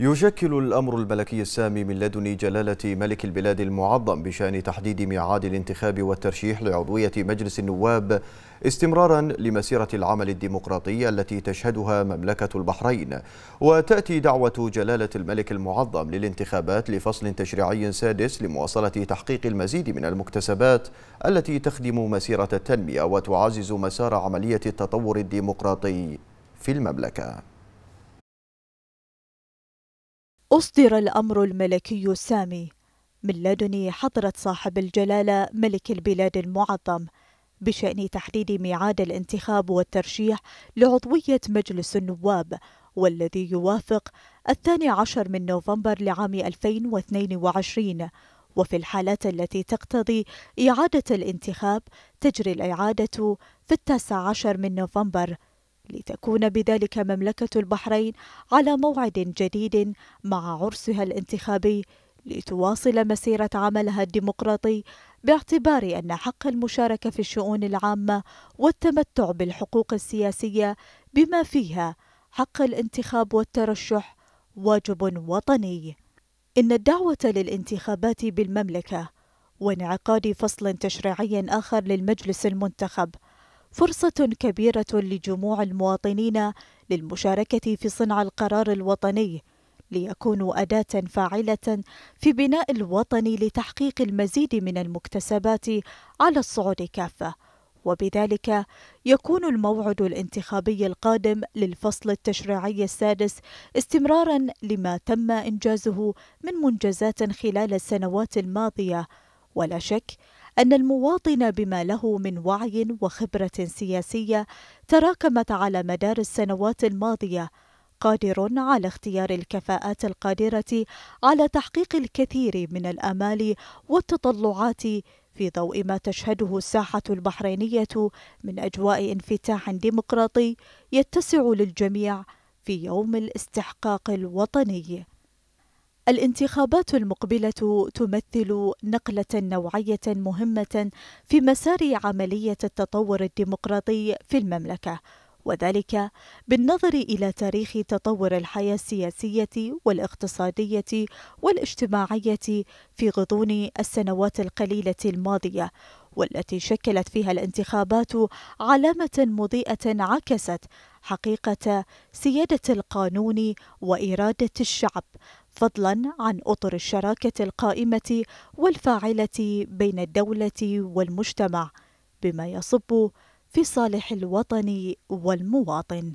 يشكل الأمر الملكي السامي من لدن جلالة ملك البلاد المعظم بشأن تحديد ميعاد الانتخاب والترشيح لعضوية مجلس النواب استمرارا لمسيرة العمل الديمقراطي التي تشهدها مملكة البحرين وتأتي دعوة جلالة الملك المعظم للانتخابات لفصل تشريعي سادس لمواصلة تحقيق المزيد من المكتسبات التي تخدم مسيرة التنمية وتعزز مسار عملية التطور الديمقراطي في المملكة أصدر الأمر الملكي السامي من لدن حضرة صاحب الجلالة ملك البلاد المعظم بشأن تحديد ميعاد الانتخاب والترشيح لعضوية مجلس النواب والذي يوافق الثاني عشر من نوفمبر لعام 2022 وفي الحالات التي تقتضي إعادة الانتخاب تجري الإعادة في التاسع عشر من نوفمبر لتكون بذلك مملكة البحرين على موعد جديد مع عرسها الانتخابي لتواصل مسيرة عملها الديمقراطي باعتبار أن حق المشاركة في الشؤون العامة والتمتع بالحقوق السياسية بما فيها حق الانتخاب والترشح واجب وطني. إن الدعوة للانتخابات بالمملكة وانعقاد فصل تشريعي آخر للمجلس المنتخب فرصة كبيرة لجموع المواطنين للمشاركة في صنع القرار الوطني ليكونوا أداة فاعلة في بناء الوطن لتحقيق المزيد من المكتسبات على الصعود كافة وبذلك يكون الموعد الانتخابي القادم للفصل التشريعي السادس استمرارا لما تم إنجازه من منجزات خلال السنوات الماضية ولا شك أن المواطن بما له من وعي وخبرة سياسية تراكمت على مدار السنوات الماضية قادر على اختيار الكفاءات القادرة على تحقيق الكثير من الآمال والتطلعات في ضوء ما تشهده الساحة البحرينية من أجواء انفتاح ديمقراطي يتسع للجميع في يوم الاستحقاق الوطني الانتخابات المقبله تمثل نقله نوعيه مهمه في مسار عمليه التطور الديمقراطي في المملكه وذلك بالنظر الى تاريخ تطور الحياه السياسيه والاقتصاديه والاجتماعيه في غضون السنوات القليله الماضيه والتي شكلت فيها الانتخابات علامه مضيئه عكست حقيقه سياده القانون واراده الشعب فضلا عن اطر الشراكه القائمه والفاعله بين الدوله والمجتمع بما يصب في صالح الوطن والمواطن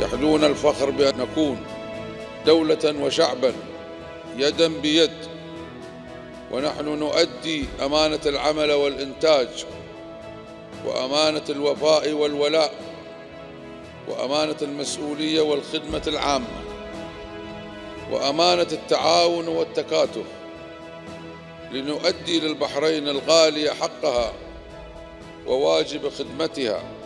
يحدون الفخر بأن نكون دولة وشعبا يدا بيد ونحن نؤدي أمانة العمل والإنتاج وأمانة الوفاء والولاء وأمانة المسؤولية والخدمة العامة وأمانة التعاون والتكاتف لنؤدي للبحرين الغالية حقها وواجب خدمتها